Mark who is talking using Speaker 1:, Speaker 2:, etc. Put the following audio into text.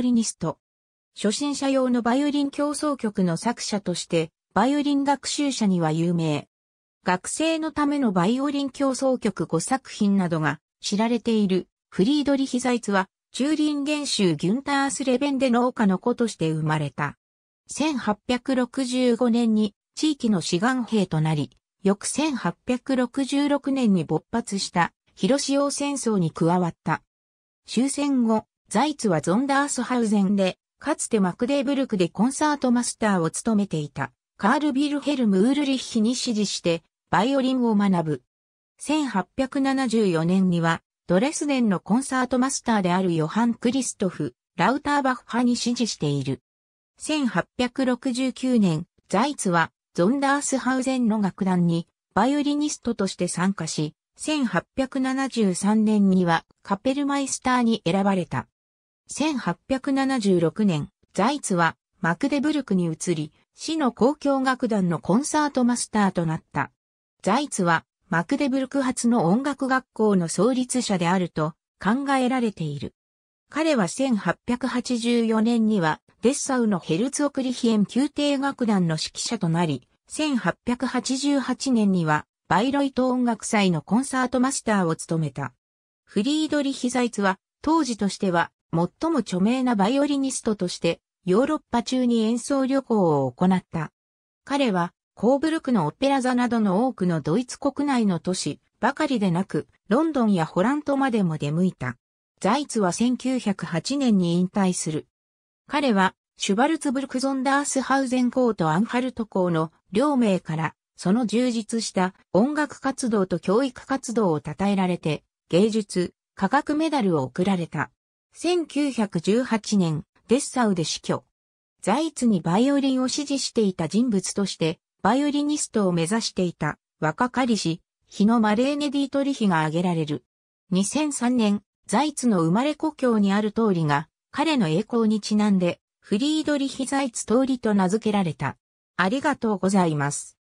Speaker 1: コリニスト。初心者用のバイオリン競争曲の作者として、バイオリン学習者には有名。学生のためのバイオリン競争曲5作品などが知られているフリードリヒザイツは、中林元州ギュンタースレベンで農家の子として生まれた。1865年に地域の志願兵となり、翌1866年に勃発した広潮戦争に加わった。終戦後、ザイツはゾンダースハウゼンで、かつてマクデーブルクでコンサートマスターを務めていた、カール・ビルヘルム・ウールリッヒに指示して、バイオリンを学ぶ。1874年には、ドレスデンのコンサートマスターであるヨハン・クリストフ、ラウターバッハに指示している。1869年、ザイツは、ゾンダースハウゼンの楽団に、バイオリニストとして参加し、1873年にはカペルマイスターに選ばれた。1876年、ザイツはマクデブルクに移り、市の公共楽団のコンサートマスターとなった。ザイツはマクデブルク発の音楽学校の創立者であると考えられている。彼は1884年にはデッサウのヘルツオクリヒエン宮廷楽団の指揮者となり、1888年にはバイロイト音楽祭のコンサートマスターを務めた。フリードリヒ・ザイツは当時としては最も著名なバイオリニストとしてヨーロッパ中に演奏旅行を行った。彼はコーブルクのオペラ座などの多くのドイツ国内の都市ばかりでなく、ロンドンやホラントまでも出向いた。ザイツは1908年に引退する。彼はシュバルツブルクゾンダースハウゼン校とアンハルト校の両名からその充実した音楽活動と教育活動を称えられて芸術、科学メダルを贈られた。1918年、デッサウで死去。ザイツにバイオリンを支持していた人物として、バイオリニストを目指していた若かりし、日のマレーネディトリヒが挙げられる。2003年、ザイツの生まれ故郷にある通りが、彼の栄光にちなんで、フリードリヒザイツ通りと名付けられた。ありがとうございます。